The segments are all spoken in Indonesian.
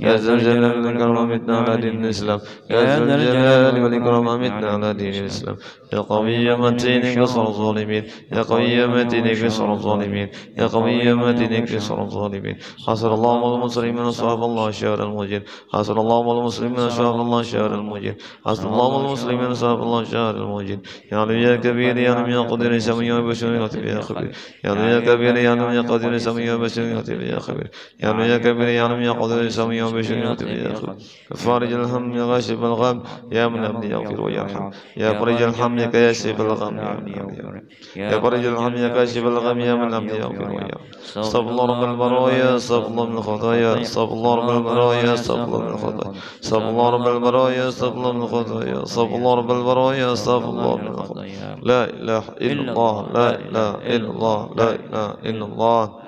يا ذا الجلال والإكرام أمتنا على دين الإسلام يا ذا الجلال والإكرام أمتنا على دين الإسلام يا قوي متين كسر الظالمين يا قوي متين كسر الظالمين يا قوي متين كسر الظالمين حسن الله المسلمين أصحاب الله شهر المجد حسن الله المسلمين أصحاب الله شهر المجد حسن الله المسلمين أصحاب الله شهر المجد يا علي يا كبير يا علم يا قدير سميع بشر يا خبير يا علي يا كبير يا علم يا قدير سميع بشر يا خبير يا علي يا كبير يا علم يا قدير سميع وجهه بشنوته ياخذ فارج الهم يا غاشب الغم يا من أبني يغفر ويرحم يا فرج الهم يا كاشف الغم يا من يا فرج الهم يا كاشف الغم يا من أبني يغفر ويرحم صف الله رب البرايا صف الله من الخطايا صف الله رب البرايا صف الله من الخطايا صف الله رب البرايا صف الله من الخطايا صف الله رب البرايا صف الله من الخطايا لا إله إلا الله لا إله إلا الله لا إله إلا الله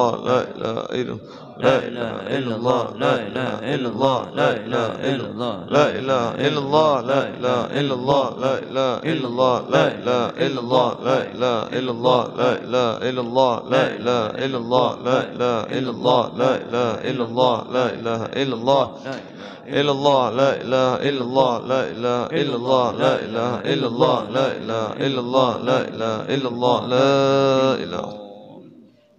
الله لا إله إلا لا الله لا إله إلا الله لا إله إلا الله لا إله إلا الله لا إله إلا الله لا إله إلا الله لا إله إلا الله لا إله إلا الله لا إله إلا الله لا إله إلا الله لا إله إلا الله لا إله إلا الله لا إله إلا الله إلا الله لا إله إلا الله لا إله إلا الله لا إله إلا الله لا إله إلا الله لا إله إلا الله لا إله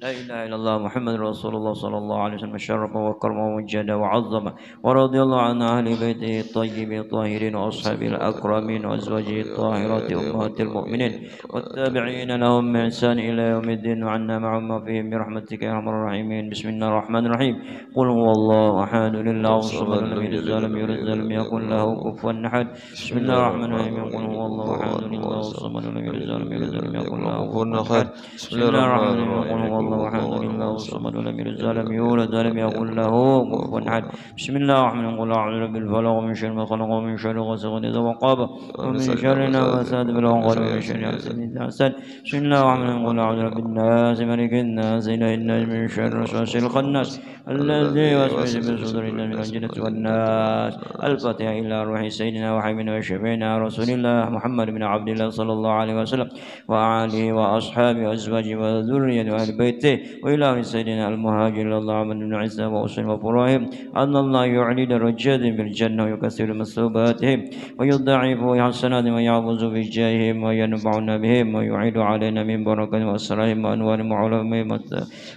لا إله إلا الله محمد رسول الله صلى الله عليه وسلم شرف وكرم وجد وعظم ورضي الله عن أهل بيته الطيبين الطاهرين وأصحابه الأكرمين وأزواجه الطاهرات أمهات المؤمنين والتابعين لهم من إنسان إلى يوم الدين وعنا معهم فيهم برحمتك يا أرحم الراحمين بسم الله الرحمن الرحيم قل هو الله أحد لله الصمد لم يلد ولم يولد ولم يكن له كفوا أحد بسم الله الرحمن الرحيم قل هو الله أحد لله الصمد لم يلد ولم يولد ولم يكن له كفوا أحد بسم الله الرحمن الرحيم قل هو الله الله أحد الله الصمد ولم يلد ولم يولد ولم يكن له كفوا أحد بسم الله الرحمن الرحيم قل أعوذ برب الفلق من شر ما خلق ومن شر غاسق إذا وقب ومن شر النفاثات في العقد ومن شر حسد إذا حسد بسم الله الرحمن الرحيم قل أعوذ برب الناس ملك الناس إله الناس من شر الوسواس الخناس الذي يوسوس في صدور الناس من الجنة والناس الفاتحة إلى روح سيدنا وحبيبنا وشفيعنا رسول الله محمد بن عبد الله صلى الله عليه وسلم وعلى وأصحابه وأزواجه وذريته وأهل البيت بيته وإلى أهل سيدنا المهاجر الله عمد بن عيسى وأسلم وفراهم أن الله يعلي درجات بالجنة ويكثر مسلوباتهم ويضعف حسناتهم ويعوز بجاههم وينبعنا بهم ويعيد علينا من بركة وأسرهم وأنوار معلومهم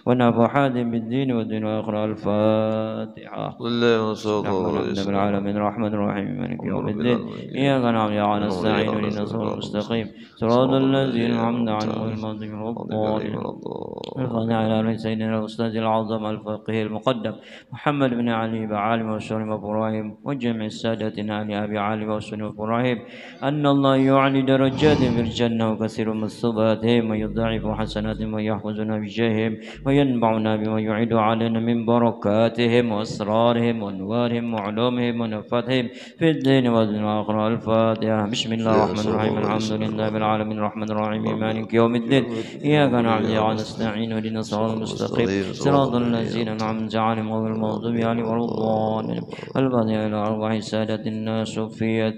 ونفحات بالدين والدين والآخرة الفاتحة الله وصلى الله عليه وسلم العالمين الرحمن الرحيم مالك يوم الدين إياك نعبد وإياك نستعين إلينا الصراط المستقيم صراط الذين أنعمت عليهم غير المغضوب عليهم وأخرج على آل سيدنا الأستاذ العظم الفقيه المقدم محمد بن علي بعالم وسن ابراهيم وجمع سادتنا لأبي علي وسن ابراهيم أن الله يعلي درجات في الجنة وكثير من صفاتهم ويضاعف حسناتهم ويحفظنا بجاههم وينبعنا بما يعيد علينا من بركاتهم وأسرارهم وأنوارهم وعلومهم ونفاتهم في الدين والآخرة الفاتحة بسم الله الرحمن الرحيم الحمد لله رب العالمين الرحمن الرحيم مالك يوم الدين إياك نعبد ونستعين واهدنا الصراط المستقيم صراط الذين أنعمت عليهم غير المغضوب عليهم ولا الضالين الباطل إلى أربع سادة الناس في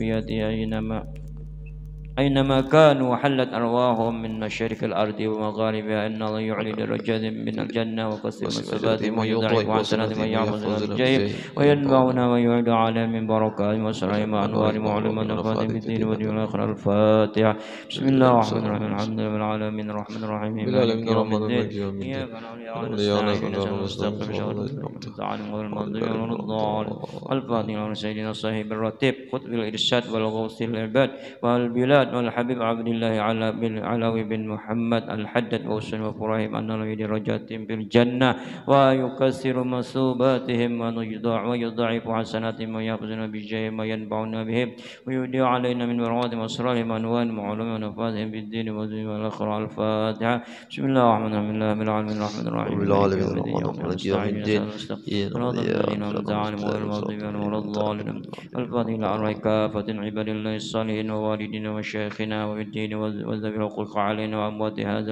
يده أينما أينما كانوا حلت أرواحهم من مشارق الأرض ومغاربها إن الله يعلي درجات من الجنة وقسم الثبات يضعف وحسنات من يعمل الجيب وينبعنا ويعد على من بركات وسلام أنوار معلومة في الدين والدين الآخر الفاتحة بسم الله نعم، الرحمن الرحيم الحمد لله العالمين الرحمن الرحيم مالك يوم الدين إياك نعبد وإياك الفاتحة سيدنا صاحب الرتيب قطب الإرشاد والغوث للعباد والبلاد أحمد والحبيب عبد الله على بن علوي بن محمد الحدد وسن وفراهم أن نلوي درجات بالجنة ويكسر مصوباتهم ونجدع ويضعف حسناتهم ويخزن بجاههم وينبعون بهم ويودع علينا من مراتهم وأسرارهم أنوان معلوم ونفاذهم بالدين والدين والآخرة الفاتحة بسم الله الرحمن الرحيم الحمد لله رب العالمين الرحمن الرحيم رب العالمين الرحمن الرحيم يوم الدين صراط الذين أنعمت عليهم غير المغضوب عليهم ولا الضالين الفاتحة الأرواح كافة عباد الله الصالحين ووالدين وشهداء شيخنا وبالدين والذبح وقل علينا وأموات هذا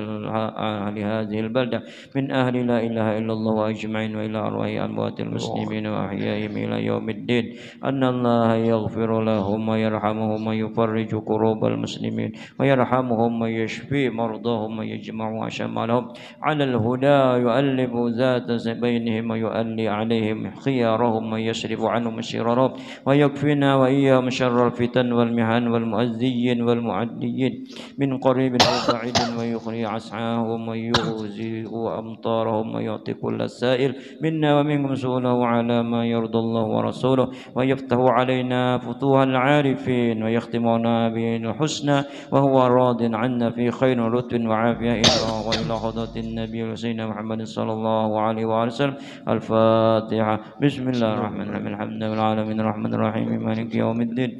أهل هذه البلدة من أهل لا إله إلا الله أجمعين وإلى أرواح أموات المسلمين وأحيائهم إلى يوم الدين أن الله يغفر لهم ويرحمهم ويفرج كروب المسلمين ويرحمهم ويشفي مرضاهم ويجمع شمالهم على الهدى يؤلف ذات بينهم ويؤلي عليهم خيارهم ويصرف عنهم شرارهم ويكفينا وإياهم شر الفتن والمحن والمؤذين والمعديين من قريب أو بعيد ويقري عسعاهم ويغزئ أمطارهم ويعطي كل السائل منا ومنكم سؤله على ما يرضى الله ورسوله ويفتح علينا فتوح العارفين ويختمنا بين الحسنى وهو راض عنا في خير لطف وعافية إلى وإلى حضرة النبي سيدنا محمد صلى الله عليه وآله وسلم الفاتحة بسم الله الرحمن الرحيم الحمد لله رب العالمين الرحمن الرحيم مالك يوم الدين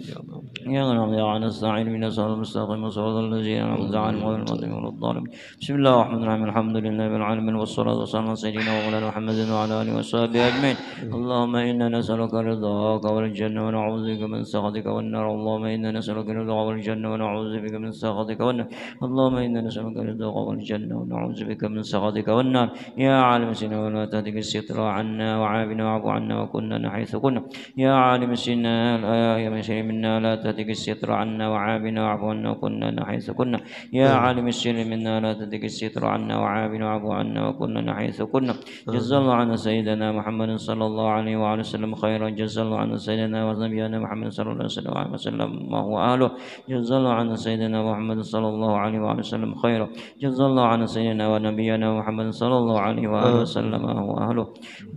يا رب يا نستعين من الصراط المستقيم صراط الذين أنعمت عليهم غير المغضوب ولا الضالين بسم الله الرحمن الرحيم الحمد لله رب العالمين والصلاة والسلام على سيدنا ومولانا محمد وعلى آله وصحبه أجمعين اللهم إنا نسألك رضاك والجنة ونعوذ بك من سخطك والنار اللهم إنا نسألك رضاك والجنة ونعوذ بك من سخطك والنار اللهم إنا نسألك رضاك والجنة ونعوذ بك من سخطك والنار يا عالم سنا ولا تهدك الستر عنا وعافنا واعف عنا وكنا حيث كنا يا عالم سنا لا يا منا لا تهدك الستر عنا وعافنا واعف عنا وكنا نحيث كنا يا آه. عالم السر منا لا تدرك الستر عنا وعافنا وعفو عنا وكنا نحيث كنا آه. جزا الله عنا سيدنا محمد صلى الله عليه وعلى وسلم خيرا جزا الله عنا سيدنا ونبينا محمد صلى الله عليه وسلم وهو اهله جزا الله عنا سيدنا محمد صلى الله عليه وعلى وسلم خيرا جزا الله عنا سيدنا ونبينا محمد صلى الله عليه وعلى آه. وسلم وهو أهله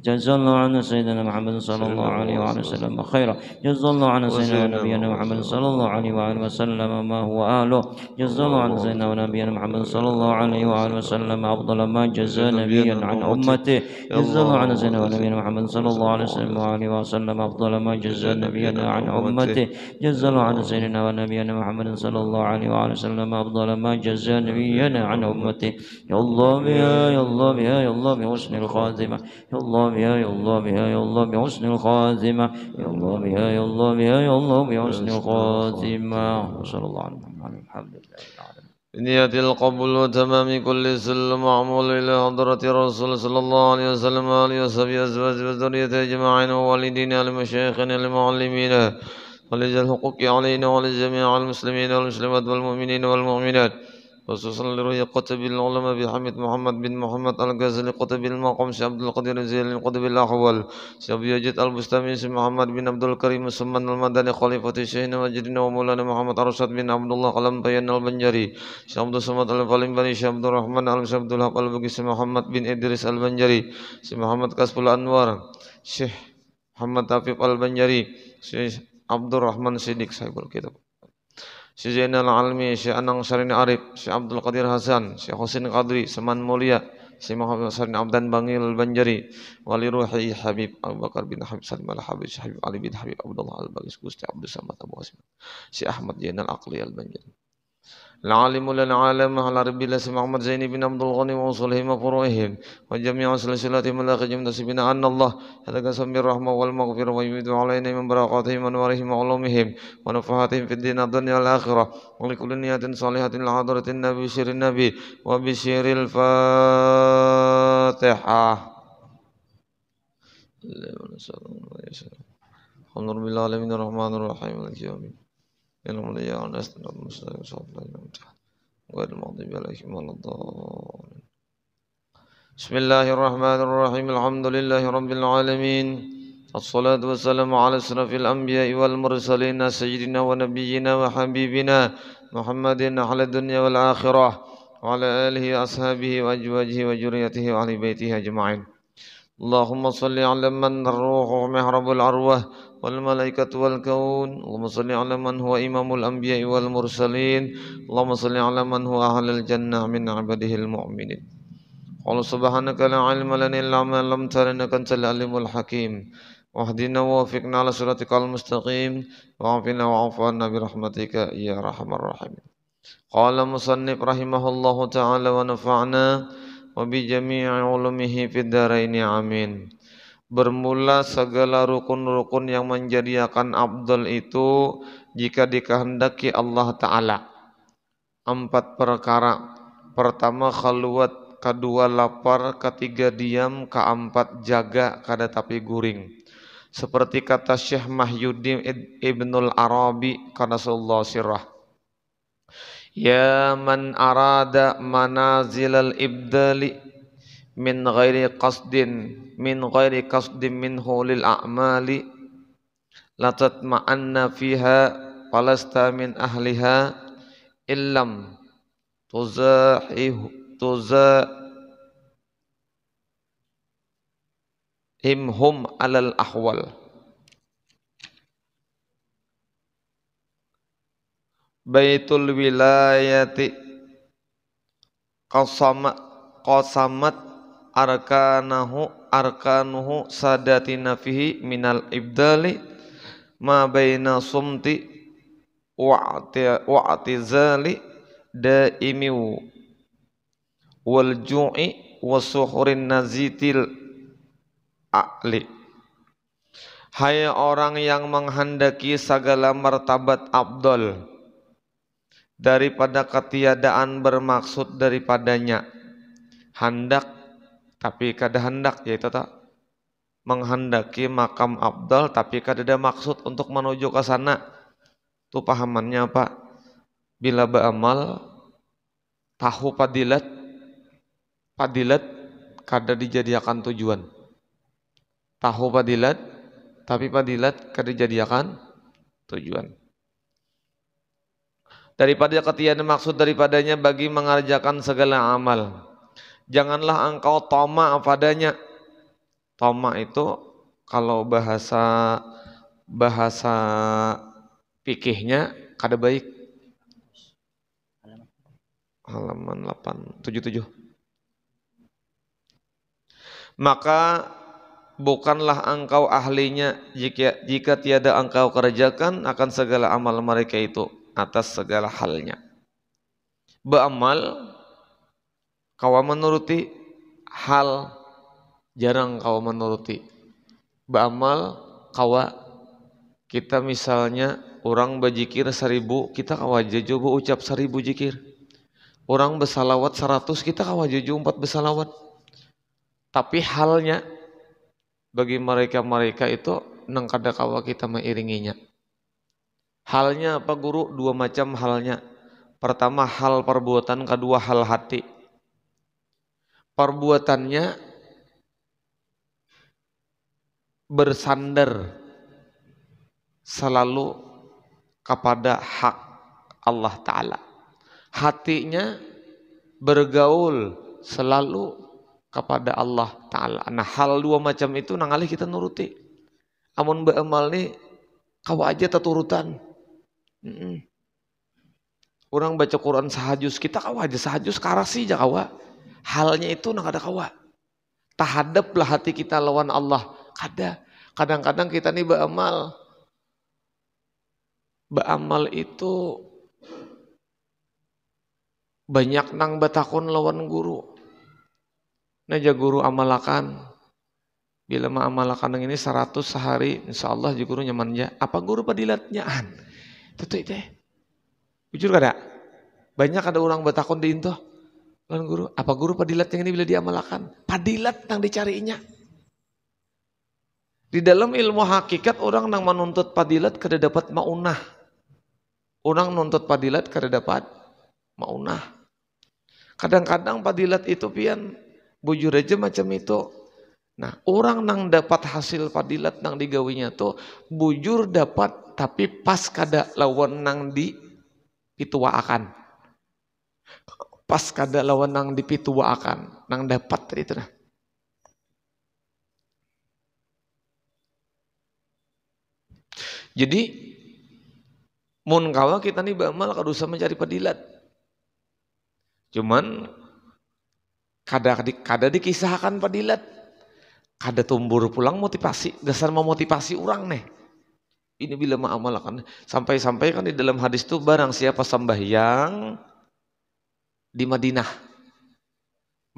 جزا الله عنا سيدنا محمد صلى الله عليه وعلى وسلم خيرا جزا الله عنا سيدنا ونبينا محمد صلى الله عليه وعلى وسلم وما هو أهله جزا الله عن سيدنا ونبينا محمد صلى الله عليه وآله وسلم أفضل ما جزى نبيا عن أمته جزا الله عن سيدنا ونبينا محمد صلى الله عليه وسلم وآله وسلم أفضل ما جزى نبيا عن أمته جزا الله عن سيدنا ونبينا محمد صلى الله عليه وآله وسلم أفضل ما جزى نبيا عن أمته يا الله بها يا الله بها يا الله بحسن الخاتمة يا الله بها يا الله بها يا الله بحسن الخاتمة يا الله بها يا الله بها يا الله بحسن الخاتمة وصلى الله على محمد الحمد لله العالمين بنية القبول وتمام كل سلم معمول إلى حضرة الرسول صلى الله عليه وسلم وآله وصحبه أزواجه وذريته أجمعين ووالدينا لمشايخنا لمعلمينا ولجل الحقوق علينا ولجميع المسلمين والمسلمات والمؤمنين والمؤمنات Rasulullah sosalaliroyak khotabin olama bin hamid, muhammad bin muhammad al ghazali khotabin maqom, siyam dulakotirin zayalin khotabin laqawal, siyam al bustamin, siyam muhammad bin abdul karim, summanul madani qalifatishahina majidina wamulani muhammad arusat bin abdullah qalambayan al banjari, siyam dul samad al balimbanish, siyam durahman muhammad bin edris al banjari, siyam muhammad qaspul anuar, siyam muhammad afip al banjari, siyam abdur rahman sidik, sabar kitab. Syekh Zainal Almi, Syekh Anang Sarini Arif, Syekh Abdul Qadir Hasan, Syekh Husin Qadri, Seman Mulia, Syekh Muhammad Sarini Abdan Bangil Banjari, Wali Ruhi Habib Abu Bakar bin Habib Salim Al Habib, Syekh Habib Ali bin Habib Abdullah Al Bagis Gusti Abdul Samad Abu Hasim, Syekh Ahmad Zainal Aqli Al Banjari. العالم للعالم على رب الله سيدنا محمد زين بن عبد الغني وصلهم وفروعهم وجميع سلسلتهم جمد نسبنا أن الله هذا قسم بالرحمة والمغفرة ويمد علينا من براقاتهم ونورهم وعلومهم ونفحاتهم في الدين الدنيا والآخرة ولكل نية صالحة لحضرة النبي بشير النبي وبشير الفاتحة الحمد لله العالمين الرحمن الرحيم مالك يوم الدين على المستقيم صراط غير المغضوب عليهم ولا الضالين بسم الله الرحمن الرحيم الحمد لله رب العالمين الصلاة والسلام على أشرف الأنبياء والمرسلين سيدنا ونبينا وحبيبنا محمد على الدنيا والآخرة وعلى آله وأصحابه وأزواجه وجريته وأهل بيته أجمعين اللهم صل على من الروح محرب العروة والملائكة والكون اللهم صل على من هو إمام الأنبياء والمرسلين اللهم صل على من هو أهل الجنة من عباده المؤمنين قال سبحانك لا علم لنا إلا ما علمتنا إنك أنت العليم الحكيم واهدنا ووفقنا على صراطك المستقيم وعافنا وعف عنا برحمتك يا أرحم الراحمين قال مصنف رحمه الله تعالى ونفعنا وبجميع علومه في الدارين آمين Bermula segala rukun-rukun yang menjadikan Abdul itu jika dikehendaki Allah Ta'ala. Empat perkara. Pertama khalwat, kedua lapar, ketiga diam, keempat jaga, kada tapi guring. Seperti kata Syekh Mahyudin Ibnul Arabi Rasulullah Sirah. Ya man arada manazilal ibdali من غير قصد من غير قصد منه للأعمال لا لتطمئن فيها ولست من أهلها إن لم تزاحه تزاحمهم على الأحوال بيت الولاية قصمت قصمت arkanahu arkanuhu sadati nafihi minal ibdali ma baina sumti wa'tizali daimi wal ju'i suhurin nazitil a'li Hai orang yang menghendaki segala martabat abdul daripada ketiadaan bermaksud daripadanya hendak tapi kada hendak yaitu tak menghendaki makam Abdal tapi kada ada maksud untuk menuju ke sana. Tu pahamannya apa Bila beramal tahu padilat padilat kada dijadikan tujuan. Tahu padilat tapi padilat kada dijadikan tujuan. Daripada ketiadaan maksud daripadanya bagi mengerjakan segala amal janganlah engkau toma padanya. Toma itu kalau bahasa bahasa pikihnya kada baik. Halaman 877. Maka bukanlah engkau ahlinya jika jika tiada engkau kerjakan akan segala amal mereka itu atas segala halnya. Beamal Kau menuruti hal jarang kau menuruti. Bamal kau kita misalnya orang berzikir seribu, kita kau aja coba ucap seribu jikir. Orang bersalawat seratus, kita kau aja juga empat bersalawat. Tapi halnya bagi mereka-mereka itu nang kada kawa kita mengiringinya. Halnya apa guru? Dua macam halnya. Pertama hal perbuatan, kedua hal hati perbuatannya bersandar selalu kepada hak Allah Ta'ala. Hatinya bergaul selalu kepada Allah Ta'ala. Nah hal dua macam itu nangali kita nuruti. Amun Mbak nih kau aja teturutan. Mm -mm. Orang baca Quran sahajus kita kau aja sahajus karasi aja kawa. Ah. Halnya itu nak ada kawa. Tahadaplah hati kita lawan Allah. Kada. Kadang-kadang kita nih beramal. Beramal itu banyak nang batakon lawan guru. Naja guru amalakan. Bila ma amalakan ini 100 sehari, insya Allah jadi guru nyaman ya. Apa guru padilatnyaan? Tutup itu. Jujur kada? Banyak ada orang batakon di Tuan guru, apa guru padilat yang ini bila dia diamalkan? Padilat yang dicarinya. Di dalam ilmu hakikat orang nang menuntut padilat kada dapat maunah. Orang nuntut padilat kada dapat maunah. Kadang-kadang padilat itu pian bujur aja macam itu. Nah, orang nang dapat hasil padilat nang digawinya tuh bujur dapat tapi pas kada lawan nang di pituwa akan pas kada lawan nang akan nang dapat itu nah jadi mun kawa kita nih bamal kada usah mencari padilat cuman kada kada dikisahkan padilat kada tumbur pulang motivasi dasar memotivasi orang nih ini bila ma'amalakan sampai-sampai kan di dalam hadis itu barang siapa sembahyang di Madinah.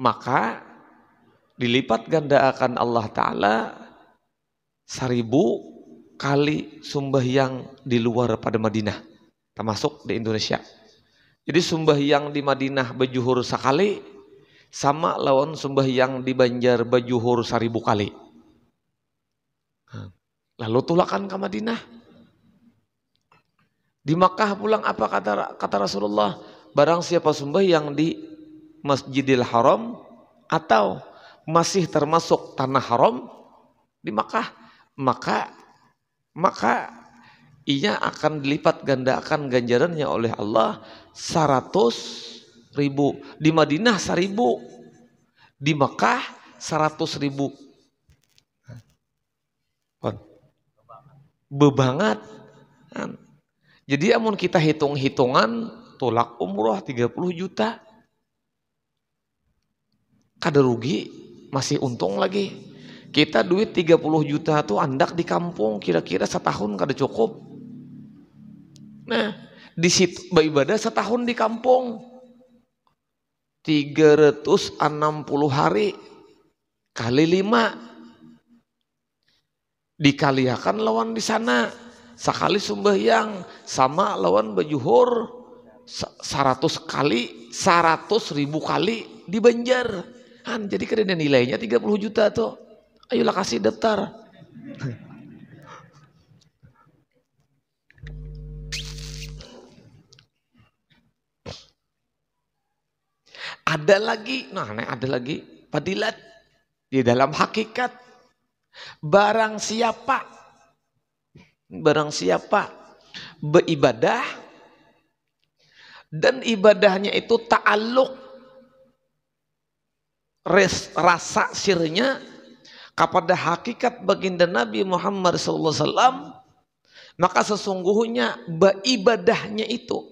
Maka dilipat ganda akan Allah Ta'ala seribu kali sumbah yang di luar pada Madinah, termasuk di Indonesia. Jadi sumbah yang di Madinah berjuhur sekali, sama lawan sumbah yang di Banjar berjuhur seribu kali. Lalu tulakan ke Madinah. Di Makkah pulang apa kata kata Rasulullah? barang siapa sembah yang di Masjidil Haram atau masih termasuk tanah haram di Makkah, maka maka ia akan dilipat gandakan ganjarannya oleh Allah 100 ribu. Di Madinah 1000. Di Makkah 100 ribu. Bebangat. Jadi amun kita hitung-hitungan tolak umroh 30 juta. Kada rugi, masih untung lagi. Kita duit 30 juta tuh andak di kampung kira-kira setahun kada cukup. Nah, di situ beribadah setahun di kampung. 360 hari kali 5 dikaliakan lawan di sana sekali yang sama lawan bajuhur 100 kali 100 ribu kali di Banjar kan jadi kerennya nilainya 30 juta tuh ayolah kasih daftar ada lagi nah ada lagi padilat di dalam hakikat barang siapa barang siapa beribadah dan ibadahnya itu ta'aluk rasa sirnya kepada hakikat baginda Nabi Muhammad SAW maka sesungguhnya ibadahnya itu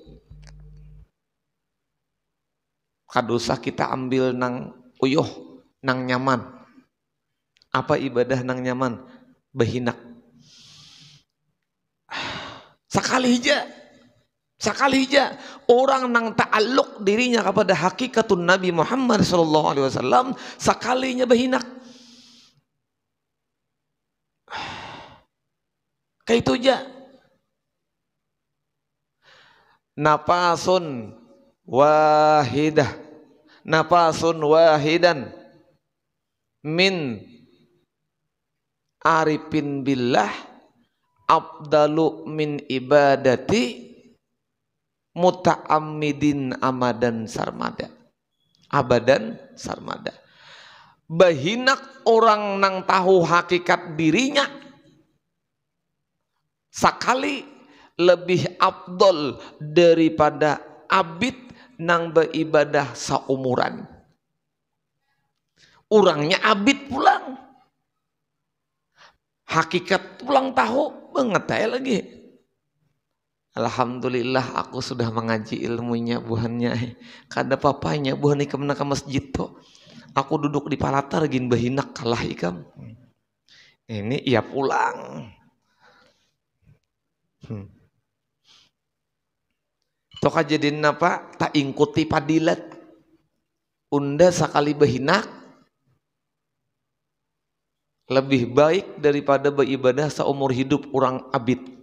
kadosa kita ambil nang uyuh nang nyaman apa ibadah nang nyaman behinak sekali hijau Sekali aja orang nang ta'aluk dirinya kepada hakikatun Nabi Muhammad SAW, alaihi wasallam Kayak itu Kaitu Napasun wahidah. Napasun wahidan min arifin billah abdalu min ibadati muta'ammidin amadan sarmada abadan sarmada bahinak orang nang tahu hakikat dirinya sekali lebih abdol daripada abid nang beribadah seumuran. orangnya abid pulang hakikat pulang tahu mengetahui lagi Alhamdulillah aku sudah mengaji ilmunya buahnya. Kada papanya buahnya ikam ke masjid to. Aku duduk di palatar gin bahinak kalah ikam. Ini ia pulang. Hmm. Toka jadi apa? tak ingkuti padilat. Unda sekali bahinak lebih baik daripada beribadah seumur hidup orang abid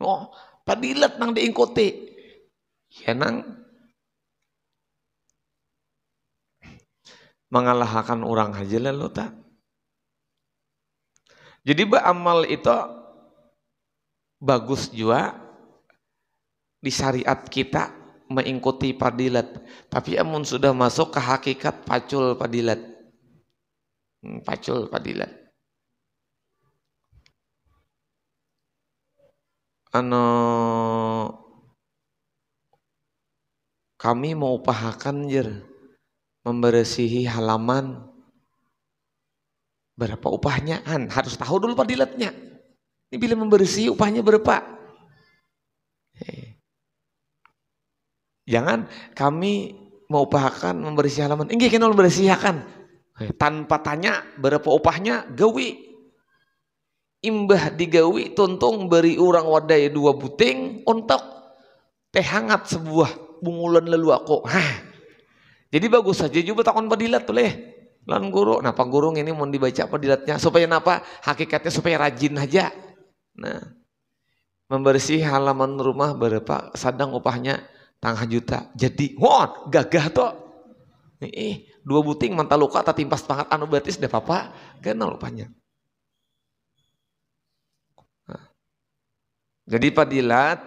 Oh, padilat nang diingkote. Ya nang mengalahkan orang haji lalu tak. Jadi ba amal itu bagus juga di syariat kita mengikuti padilat. Tapi amun sudah masuk ke hakikat pacul padilat. Hmm, pacul padilat. ano kami mau pahakan jer membersihi halaman berapa upahnya an harus tahu dulu padilatnya ini bila membersihi upahnya berapa eh. jangan kami mau upahakan membersihi halaman enggak kenal bersihakan, eh, tanpa tanya berapa upahnya gawi imbah digawi tuntung beri orang wadai dua buting untuk teh hangat sebuah bungulan aku. Hah. jadi bagus saja juga takon padilat boleh lan guru nah guru ini mau dibaca padilatnya supaya napa hakikatnya supaya rajin aja nah membersih halaman rumah berapa sadang upahnya tangga juta jadi wah gagah toh nih dua buting mantaluka tak timpas banget anu betis deh papa kenal upahnya Jadi padilat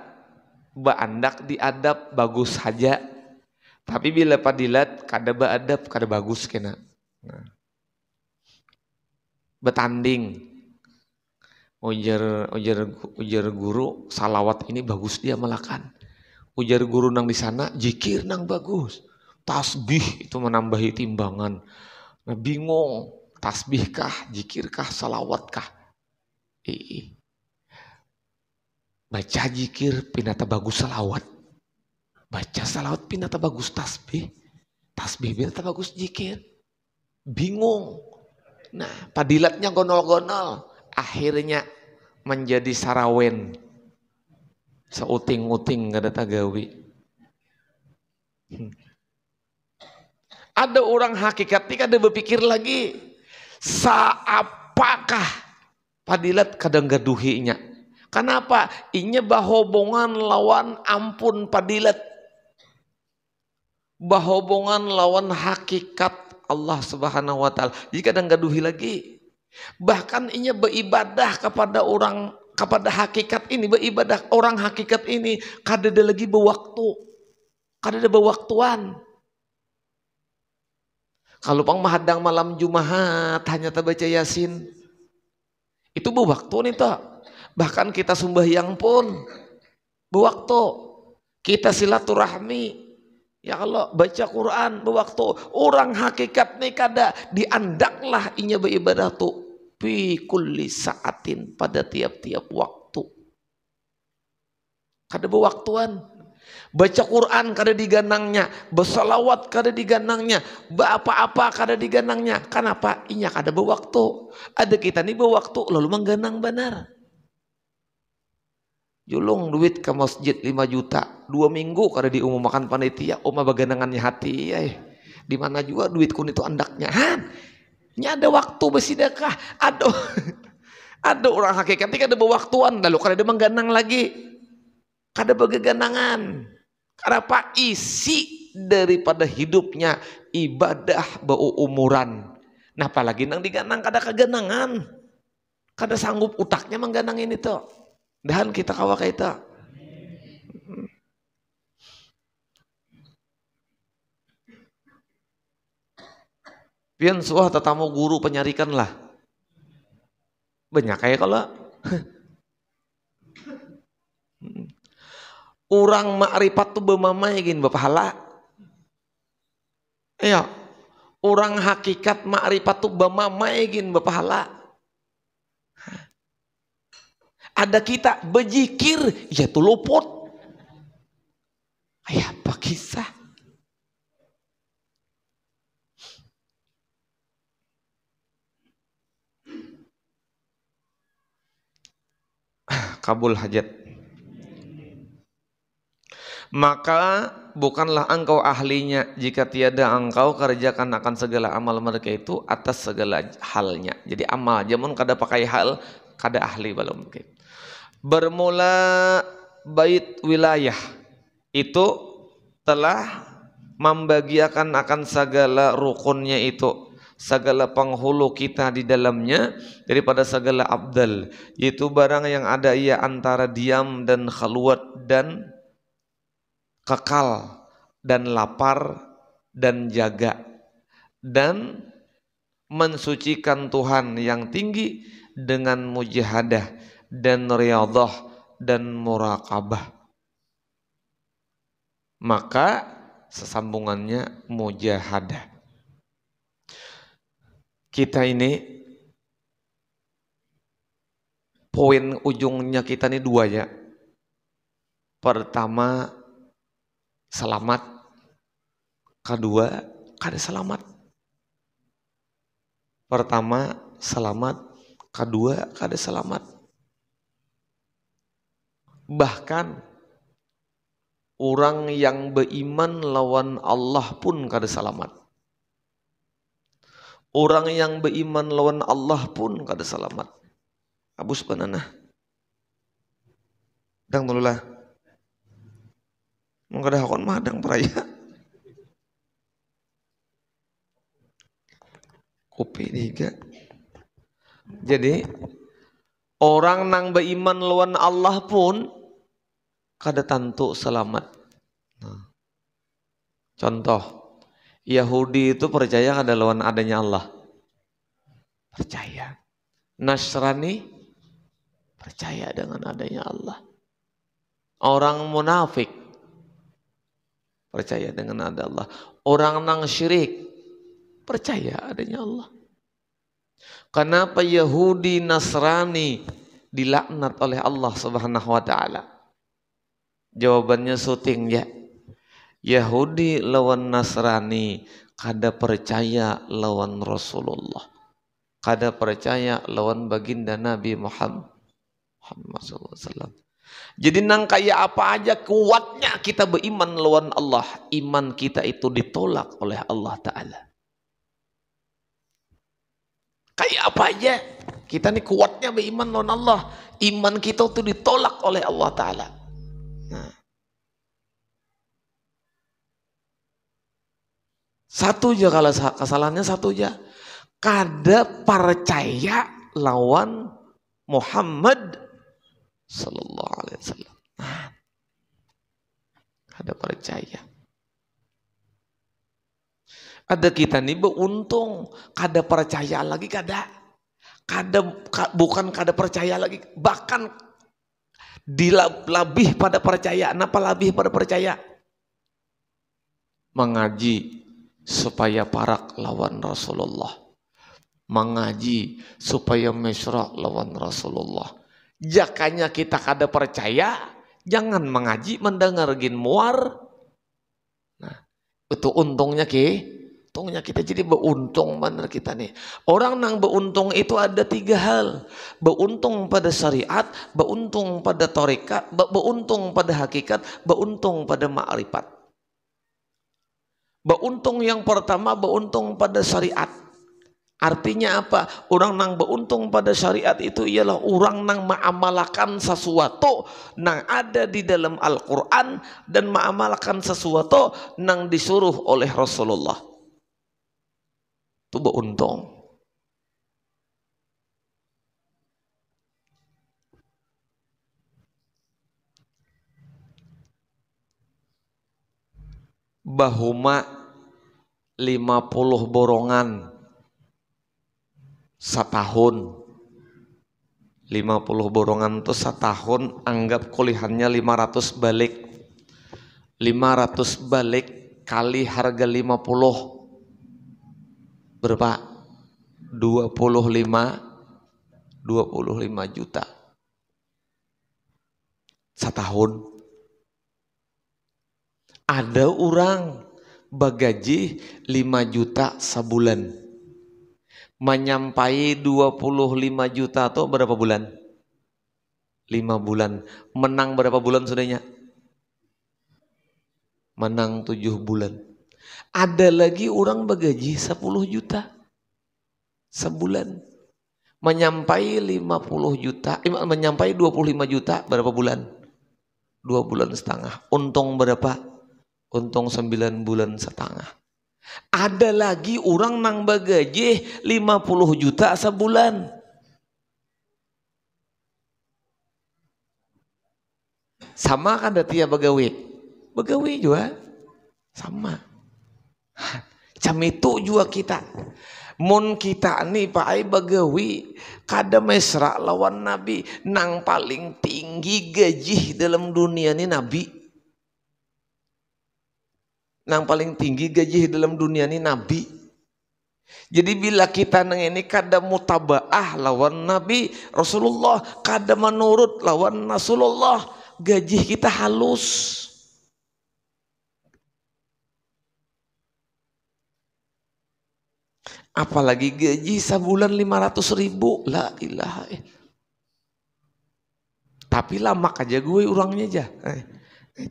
baandak diadab bagus saja. Tapi bila padilat kada baadab kada bagus kena. Nah. Betanding. Ujar ujar ujar guru salawat ini bagus dia melakan. Ujar guru nang di sana jikir nang bagus. Tasbih itu menambahi timbangan. Nah, bingung tasbihkah, jikirkah, salawatkah? Ih baca jikir pinata bagus salawat baca salawat pinata bagus tasbih tasbih pinata bagus jikir bingung nah padilatnya gonol-gonol akhirnya menjadi sarawen seuting-uting gak ada tagawi hmm. ada orang hakikatnya ada berpikir lagi saapakah padilat kadang gaduhinya Kenapa? Inya bahobongan lawan ampun padilet. Bahobongan lawan hakikat Allah Subhanahu wa taala. Jadi kadang gaduhi lagi. Bahkan inya beribadah kepada orang kepada hakikat ini beribadah orang hakikat ini kadada lagi bewaktu kadada bewaktuan kalau pang mahadang malam Jumahat hanya terbaca Yasin. Itu bewaktu nih tak. Bahkan kita sembahyang pun Bewaktu. Kita silaturahmi. Ya Allah, baca Quran bewaktu. Orang hakikat nih kada diandaklah inya beribadah tu fi kulli saatin pada tiap-tiap waktu. Kada berwaktuan. Baca Quran kada diganangnya, bersolawat kada diganangnya, apa-apa kada diganangnya. Kenapa? Inya kada bewaktu. Ada kita nih bewaktu. lalu mengganang benar. Julung duit ke masjid 5 juta. Dua minggu kada diumumkan panitia. Oma baganangannya hati. Ya. Eh. Di mana juga duit kun itu andaknya. Han, nya ada waktu besidakah? Aduh. Aduh orang hakikat ada bewaktuan. Lalu kada ada mengganang lagi. Kada begeganangan. Kada pak isi daripada hidupnya ibadah bau umuran. Nah apalagi nang diganang kada kegenangan. Kada sanggup utaknya mengganang ini tuh dahan kita kawa kita pian suah tetamu guru penyarikan lah banyak kayak kalau orang makrifat tuh bemamai bapak halak. iya orang hakikat makrifat tuh bemamai bapak halak ada kita berzikir yaitu luput. Ayah apa kisah? Kabul hajat. Maka bukanlah engkau ahlinya jika tiada engkau kerjakan akan segala amal mereka itu atas segala halnya. Jadi amal, jamun kada pakai hal, kada ahli belum. Gitu bermula bait wilayah itu telah membagiakan akan segala rukunnya itu segala penghulu kita di dalamnya daripada segala abdal yaitu barang yang ada ia antara diam dan khaluat dan kekal dan lapar dan jaga dan mensucikan Tuhan yang tinggi dengan mujahadah dan riyadhah dan muraqabah. Maka sesambungannya mujahadah. Kita ini poin ujungnya kita ini dua ya. Pertama selamat, kedua kada selamat. Pertama selamat, kedua kada selamat Bahkan orang yang beriman lawan Allah pun kada selamat. Orang yang beriman lawan Allah pun kada selamat. Abus banana. Dang tululah. Mun kada hakon madang peraya. Kopi tiga. Jadi orang nang beriman lawan Allah pun kada tentu selamat. Nah. Contoh, Yahudi itu percaya kada lawan adanya Allah. Percaya. Nasrani percaya dengan adanya Allah. Orang munafik percaya dengan ada Allah. Orang nang syirik percaya adanya Allah. Kenapa Yahudi Nasrani dilaknat oleh Allah Subhanahu wa taala? Jawabannya syuting ya. Yahudi lawan Nasrani kada percaya lawan Rasulullah. Kada percaya lawan baginda Nabi Muhammad. Muhammad SAW. Jadi nang kaya apa aja kuatnya kita beriman lawan Allah. Iman kita itu ditolak oleh Allah Ta'ala. Kayak apa aja. Kita nih kuatnya beriman lawan Allah. Iman kita itu ditolak oleh Allah Ta'ala. Nah, satu aja kalau kesalahannya satu aja. Kada percaya lawan Muhammad Sallallahu Alaihi Wasallam. Nah, kada percaya. Ada kita nih beruntung, kada percaya lagi kada, kada bukan kada percaya lagi, bahkan dilabih pada percaya, kenapa labih pada percaya mengaji supaya parak lawan Rasulullah mengaji supaya mesra lawan Rasulullah jakanya kita kada percaya jangan mengaji mendengar gin muar nah itu untungnya ki untungnya kita jadi beruntung benar kita nih orang nang beruntung itu ada tiga hal beruntung pada syariat beruntung pada torika beruntung pada hakikat beruntung pada ma'rifat beruntung yang pertama beruntung pada syariat Artinya apa? Orang nang beruntung pada syariat itu ialah orang nang mengamalkan sesuatu nang ada di dalam Al-Quran dan mengamalkan sesuatu nang disuruh oleh Rasulullah itu beruntung. Bahuma puluh borongan setahun. puluh borongan itu setahun anggap kulihannya ratus balik. lima ratus balik kali harga lima puluh berapa? 25 25 juta setahun. Ada orang bagaji 5 juta sebulan. Menyampai 25 juta atau berapa bulan? 5 bulan. Menang berapa bulan sudahnya? Menang 7 bulan. Ada lagi orang bergaji 10 juta sebulan. Menyampai 50 juta, eh, menyampai 25 juta berapa bulan? Dua bulan setengah. Untung berapa? Untung 9 bulan setengah. Ada lagi orang nang bagaji 50 juta sebulan. Sama kan ada tiap ya, begawi? Begawi juga sama. Jam itu juga kita. Mun kita Pak pakai bagawi kada mesra lawan nabi nang paling tinggi gaji dalam dunia ini nabi. Nang paling tinggi gaji dalam dunia ini nabi. Jadi bila kita nang ini kada mutabaah lawan nabi Rasulullah, kada menurut lawan Rasulullah, gaji kita halus. Apalagi gaji sebulan 500 ribu. La ilaha Tapi lamak aja gue orangnya aja. Eh,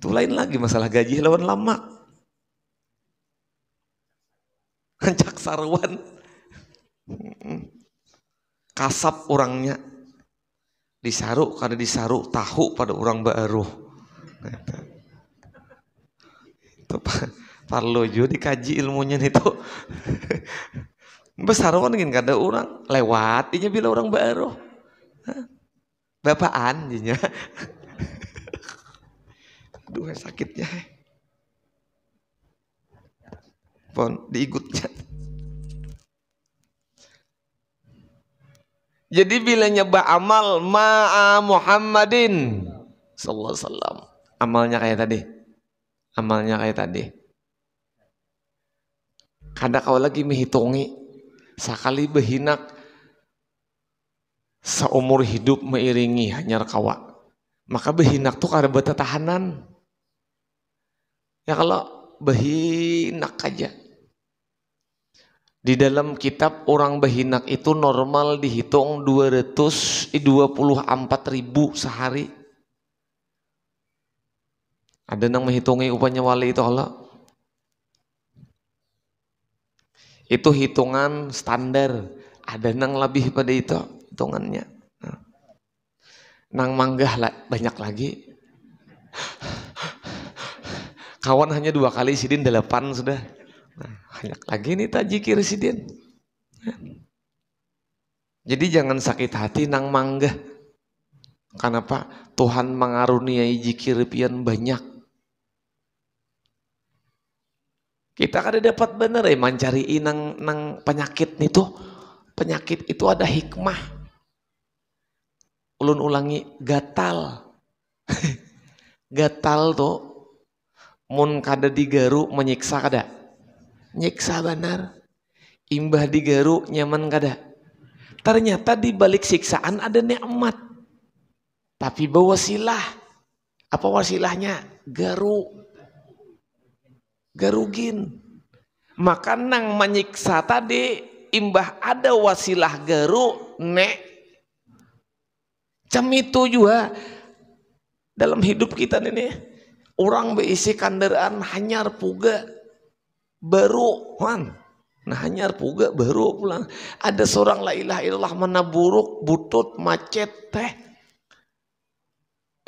itu lain lagi masalah gaji lawan lamak. Ancak sarwan. Kasap orangnya. disaru karena disaru tahu pada orang baru. Itu, Pak Parlojo dikaji ilmunya itu besar orang ingin kada orang lewat inya bila orang baru bapaan inya aduh sakitnya pon diikutnya jadi bila nyeba amal ma'a Muhammadin sallallahu alaihi wasallam amalnya kayak tadi amalnya kayak tadi kada kau lagi menghitungi sakali behinak seumur hidup meiringi hanya kawa. Maka behinak tuh karena bata tahanan. Ya kalau behinak aja. Di dalam kitab orang behinak itu normal dihitung 224 ribu sehari. Ada yang menghitungi upahnya wali itu Allah. Itu hitungan standar. Ada nang lebih pada itu hitungannya. Nah. Nang manggah lah, banyak lagi. Kawan hanya dua kali sidin delapan sudah. Nah, banyak lagi nih tajikir sidin. Nah. Jadi jangan sakit hati nang manggah. Kenapa? Tuhan mengaruniai jikir pian banyak Kita kada dapat bener ya mencari nang nang penyakit nih tuh. Penyakit itu ada hikmah. Ulun ulangi gatal. gatal tuh mun kada digaru menyiksa kada. Nyiksa benar. Imbah digaru nyaman kada. Ternyata di balik siksaan ada nikmat. Tapi bawa silah. Apa wasilahnya? Garu gerugin maka nang menyiksa tadi imbah ada wasilah geru nek cem itu juga dalam hidup kita ini orang berisi kandaraan hanyar puga baru man nah hanyar puga baru pulang ada seorang la ilaha illallah mana buruk butut macet teh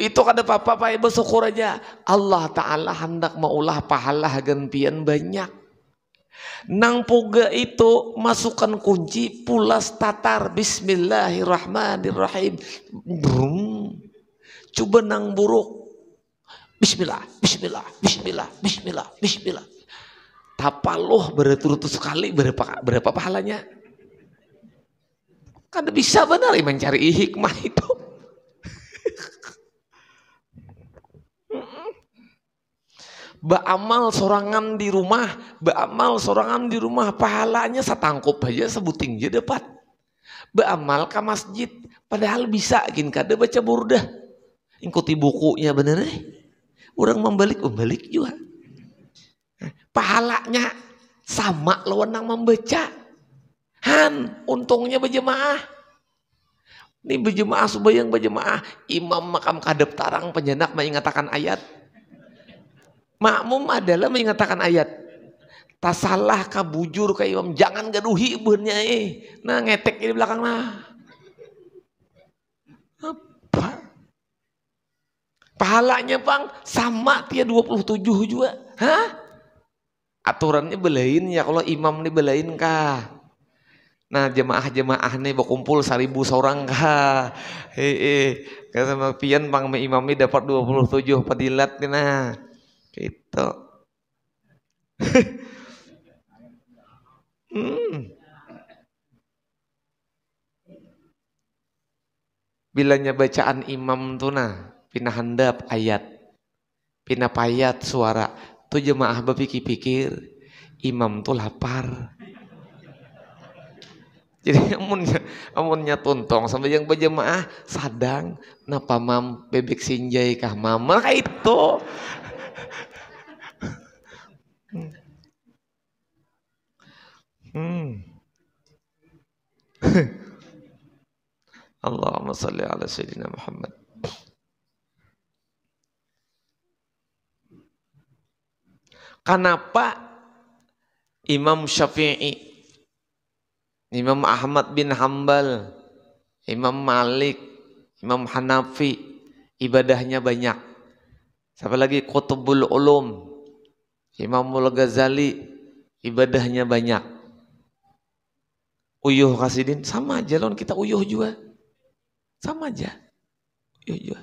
itu kada apa-apa bersyukur aja Allah Ta'ala hendak maulah pahala gantian banyak nang puga itu masukkan kunci pulas tatar bismillahirrahmanirrahim Brum. coba nang buruk bismillah bismillah bismillah bismillah bismillah tapaluh berturut ratus sekali berapa berapa pahalanya kada bisa benar mencari hikmah itu beramal sorangan di rumah, beramal sorangan di rumah, pahalanya tangkup aja sebuting aja dapat. Beramal ke masjid, padahal bisa kin kada baca burda. Ikuti bukunya bener nih, eh? Orang membalik, membalik juga. Pahalanya sama lawan nang membaca. Han, untungnya berjemaah. Ini berjemaah subayang berjemaah. Imam makam kadep tarang penjenak mengatakan ayat Makmum adalah mengatakan ayat. Tasalah ka bujur ka imam. Jangan gaduhi ibunya eh. Nah ngetek di belakang lah, Apa? Pahalanya bang sama dia 27 juga. Hah? Aturannya belain ya kalau imam ini belain kah? Nah jemaah-jemaah nih berkumpul seribu seorang kah? Hei, hei. Kata pian bang imam ini dapat 27 padilat nih nah. Itu. hmm. Bilanya bacaan imam tuna, pindah handap ayat, pindah payat suara. Tu jemaah berpikir-pikir, imam tuh lapar. Jadi amunnya amunnya tuntong sampai yang berjemaah sadang napa mam bebek sinjai kah mama itu Hmm. Allahumma salli ala Sayyidina Muhammad. Kenapa Imam Syafi'i, Imam Ahmad bin Hambal, Imam Malik, Imam Hanafi, ibadahnya banyak. Siapa lagi? Qutbul Ulum, Imamul Ghazali, ibadahnya banyak uyuh kasidin sama aja lawan kita uyuh juga sama aja uyuh juga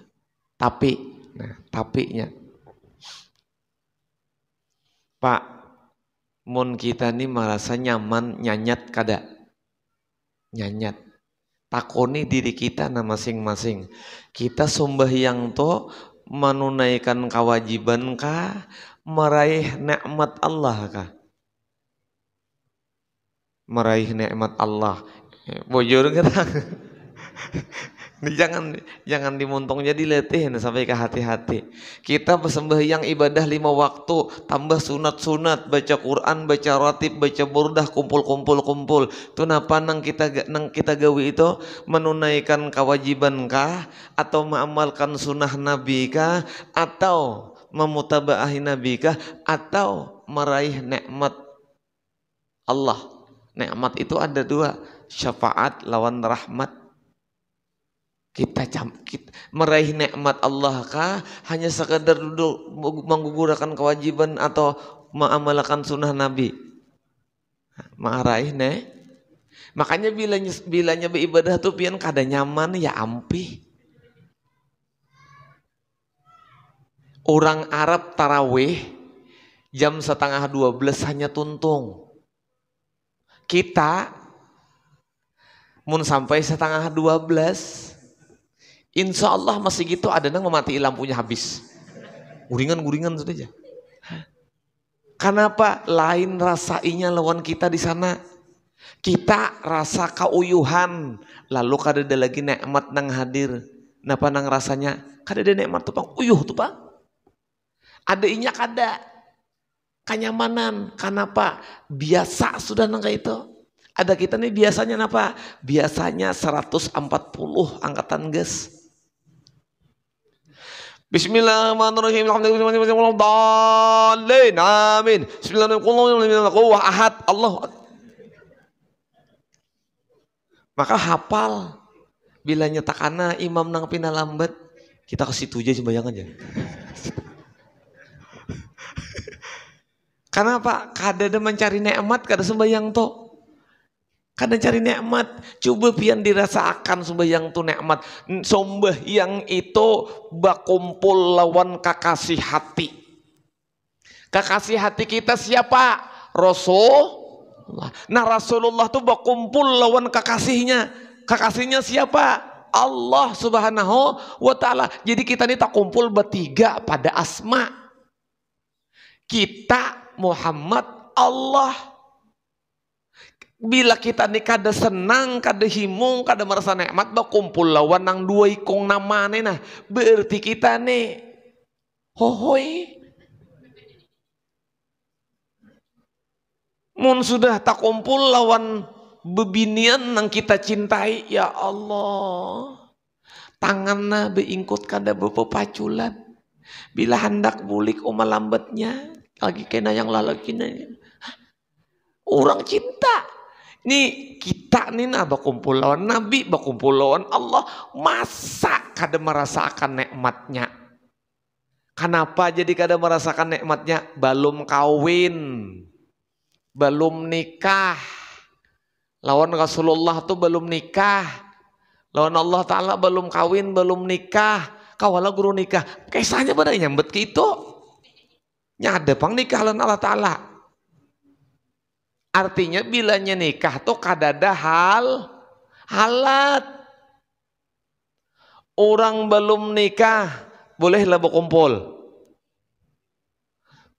tapi nah tapinya Pak mun kita nih merasa nyaman nyanyat kada nyanyat takoni diri kita na masing-masing kita sembahyang to menunaikan kewajiban kah meraih nikmat Allah kah meraih nikmat Allah. Bojor kita. jangan jangan dimontongnya letih sampai ke hati-hati. Kita yang ibadah lima waktu, tambah sunat-sunat, baca Quran, baca ratib, baca burdah, kumpul-kumpul kumpul. Itu napa nang kita nang kita gawe itu menunaikan kewajiban kah atau mengamalkan sunnah Nabi kah atau memutabaahi Nabi kah atau meraih nikmat Allah Nikmat itu ada dua, syafaat lawan rahmat. Kita, kita meraih nikmat Allah kah hanya sekadar duduk menggugurkan kewajiban atau mengamalkan sunnah Nabi? Meraih nek. Makanya bilanya bilanya beribadah tuh pian kada nyaman ya ampi Orang Arab taraweh jam setengah dua belas hanya tuntung kita mun sampai setengah dua belas, insya Allah masih gitu ada nang memati lampunya habis guringan-guringan saja kenapa lain rasainya lawan kita di sana kita rasa keuyuhan lalu kada ada lagi nikmat nang hadir napa nang rasanya kada ada nikmat tuh pang uyuh tuh ada inya kada kenyamanan karena pak Biasa sudah nangka itu. Ada kita nih biasanya napa? Biasanya 140 angkatan guys. Bismillahirrahmanirrahim. Amin. Bismillahirrahmanirrahim. Ahad. Allah. Maka hafal. Bila nyetakana nah, imam nang pina lambat. Kita ke situ aja sembayangan aja. Karena apa? ada mencari nikmat kada sembahyang tuh. Kada cari nikmat, coba pian dirasakan sembahyang tuh nikmat. Sembahyang itu bakumpul lawan kekasih hati. Kekasih hati kita siapa? Rasulullah. Nah Rasulullah tuh bakumpul lawan kakasihnya, kakasihnya siapa? Allah subhanahu wa ta'ala. Jadi kita ini tak kumpul bertiga pada asma. Kita Muhammad Allah. Bila kita ni kada senang, kada himung, kada merasa nikmat, bah kumpul lawan nang dua ikong nama nah. Berarti kita ni hohoi. Mun sudah tak kumpul lawan bebinian nang kita cintai, ya Allah. tangannya beingkut kada bepepaculan. Bila hendak bulik oma lambatnya, lagi kena yang lalu kena orang cinta nih kita nih nah bakumpul lawan nabi bakumpul lawan Allah masa kadang merasakan nikmatnya kenapa jadi kadang merasakan nikmatnya belum kawin belum nikah lawan Rasulullah tuh belum nikah lawan Allah Ta'ala belum kawin belum nikah kawalah guru nikah kisahnya pada nyambet gitu itu nikah lan Allah Ta'ala. Artinya bilanya nikah tuh kadada hal halat. Orang belum nikah bolehlah berkumpul.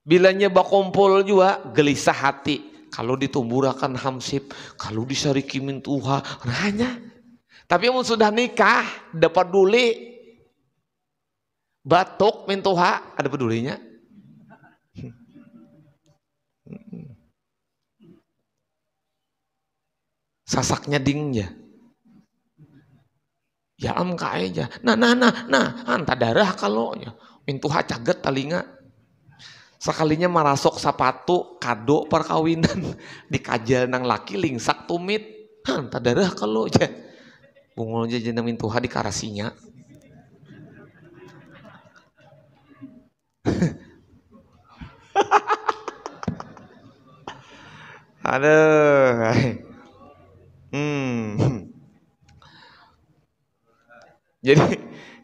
Bilanya berkumpul juga gelisah hati. Kalau ditumburakan hamsip, kalau disarikimin tuha, hanya. Tapi mau sudah nikah, dapat duli. Batuk mintuha, ada pedulinya. sasaknya dingnya. Ya am aja. Nah, nah, nah, nah, anta darah kalau nya. Mintuha caget talinga. Sekalinya marasok sepatu kado perkawinan dikajal nang laki lingsak tumit. Anta darah kalau ya. Bungul aja jeneng mintuha di karasinya. Aduh. Hmm. Jadi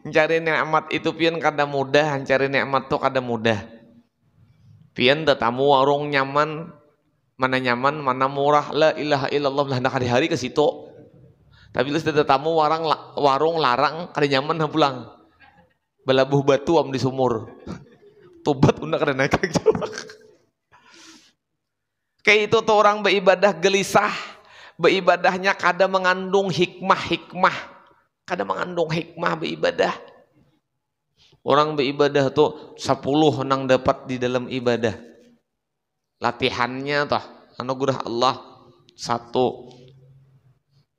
mencari nikmat itu pian kada mudah, mencari nikmat tuh kada mudah. Pian tetamu warung nyaman, mana nyaman, mana murah, lah ilah ilah illallah lah nak hari-hari ke situ. Tapi lu tetamu warang warung larang kada nyaman hang pulang. Belabuh batu am di sumur. tobat unda kada naik Kayak itu tuh orang beribadah gelisah Beribadahnya kadang mengandung hikmah-hikmah. Kadang mengandung hikmah beribadah. Orang beribadah tuh sepuluh nang dapat di dalam ibadah. Latihannya tuh anugerah Allah satu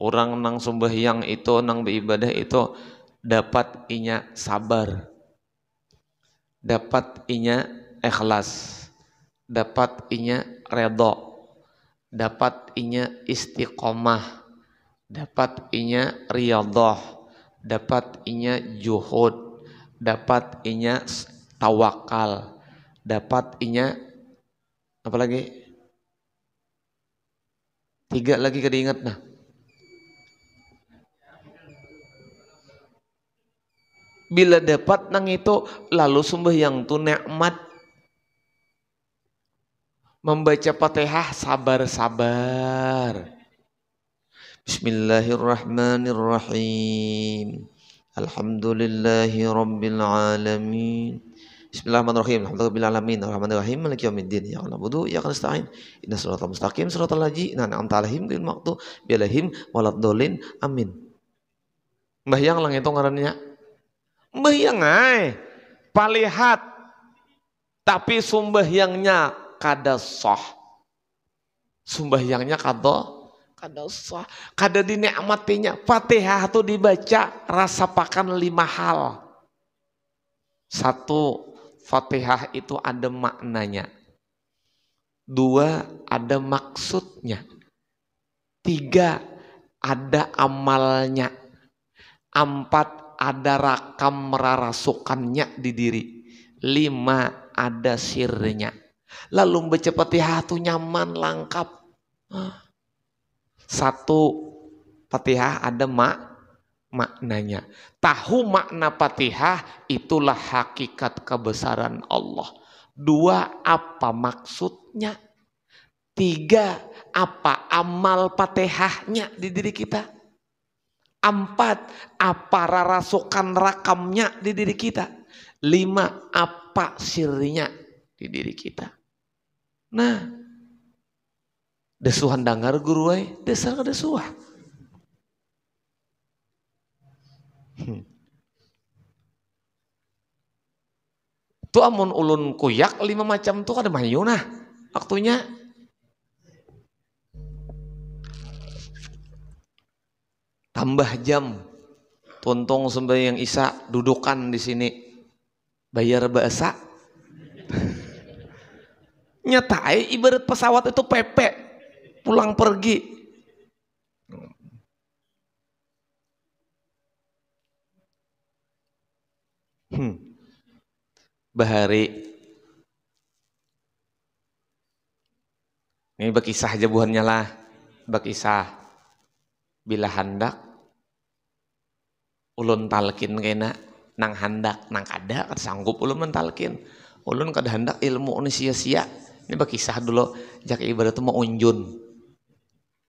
orang nang yang itu nang beribadah itu dapat inya sabar dapat inya ikhlas dapat inya redho dapat inya istiqomah, dapat inya riyadhah, dapat inya juhud, dapat inya tawakal, dapat inya apa lagi? Tiga lagi ingat nah. Bila dapat nang itu lalu sembah yang tu nikmat membaca Fatihah sabar-sabar. Bismillahirrahmanirrahim. Alhamdulillahi rabbil alamin. Bismillahirrahmanirrahim. rabbil alamin. Arrahmanirrahim. Maliki yaumiddin. Ya Allah budu, ya kan ista'in. Inna suratul mustaqim, suratul ladzina an'amta alaihim ghairil maghdubi alaihim waladdallin. Amin. Mbah yang lang itu ngarannya. Mbah yang ai. Palihat. Tapi sumbah yangnya kada soh. Sumbahyangnya kada kada sah. Kada dinikmatinya. amatinya Fatihah itu dibaca rasa pakan lima hal. Satu, Fatihah itu ada maknanya. Dua, ada maksudnya. Tiga, ada amalnya. Empat, ada rakam merarasukannya di diri. Lima, ada sirnya. Lalu becepati hatu nyaman lengkap. Ah. Satu patihah ada mak maknanya. Tahu makna patihah itulah hakikat kebesaran Allah. Dua apa maksudnya? Tiga apa amal patihahnya di diri kita? Empat, apa rarasukan rakamnya di diri kita? Lima, apa sirinya di diri kita? Nah, desuhan dangar guru desar ke desuah. Hmm. Tu amun ulun kuyak lima macam tuh ada mayunah waktunya. Tambah jam. Tuntung sembahyang Isa dudukan di sini. Bayar bahasa nyatai ibarat pesawat itu pepe pulang pergi hmm. bahari ini berkisah buahnya lah berkisah bila hendak ulun talkin kena nang handak nang kada kan sanggup ulun mentalkin ulun kada hendak ilmu ini sia-sia ini berkisah dulu jak ibadah itu mau unjun.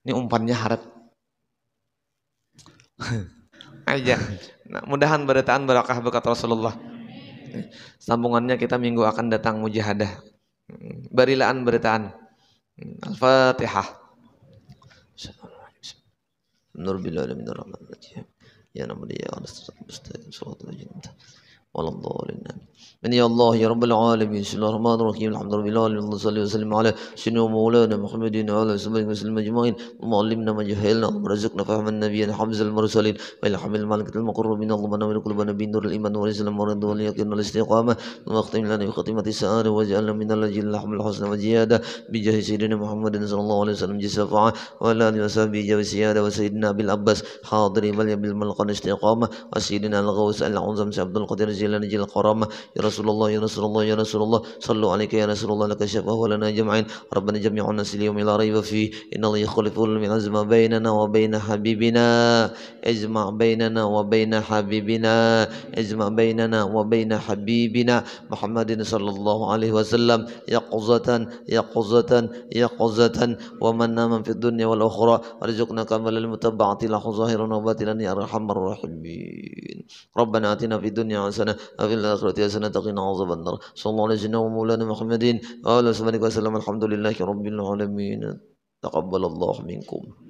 Ini umpannya harap. Aja. Nah, mudahan berdataan barakah berkat Rasulullah. Sambungannya kita minggu akan datang mujahadah. Barilaan berdataan. Al-Fatihah. Nur billahi Ya nabi ya Allah. ولا الضالين من يا الله يا رب العالمين بسم الله الرحمن الرحيم الحمد لله رب العالمين اللهم وسلم على سيدنا مولانا محمد وعلى سيدنا وسلم اجمعين اللهم علمنا ما جهلنا ورزقنا فهم النبي حمز المرسلين والحمد الملك المقربين اللهم نور قلوبنا نور الايمان والاسلام والرضا واليقين والاستقامه اللهم اختم لنا بخاتمه السعاده واجعلنا من الذين لهم الحسنى وزياده بجاه سيدنا محمد صلى الله عليه وسلم جزاء وعلى اله وصحبه جاه سياده وسيدنا ابي العباس حاضر ولي بالملقن الاستقامه وسيدنا الغوث العظم عبد القدير نزل نجل القرامة يا رسول الله يا رسول الله يا رسول الله صلوا عليك يا رسول الله لك شفاه ولنا جمعين ربنا جميع الناس اليوم لا ريب فيه إن الله يخلف المعزم بيننا وبين حبيبنا اجمع بيننا وبين حبيبنا اجمع بيننا وبين حبيبنا محمد صلى الله عليه وسلم يقظة يقظة يقظة ومن نام في الدنيا والأخرى رزقنا كمال المتبعة له ظاهرا وباطنا يا أرحم الراحمين ربنا آتنا في الدنيا حسنة حسنة وفي الآخرة حسنة وقنا عذاب النار صلى الله عليه وسلم ومولانا محمد وعلى سبحانك وسلم الحمد لله رب العالمين تقبل الله منكم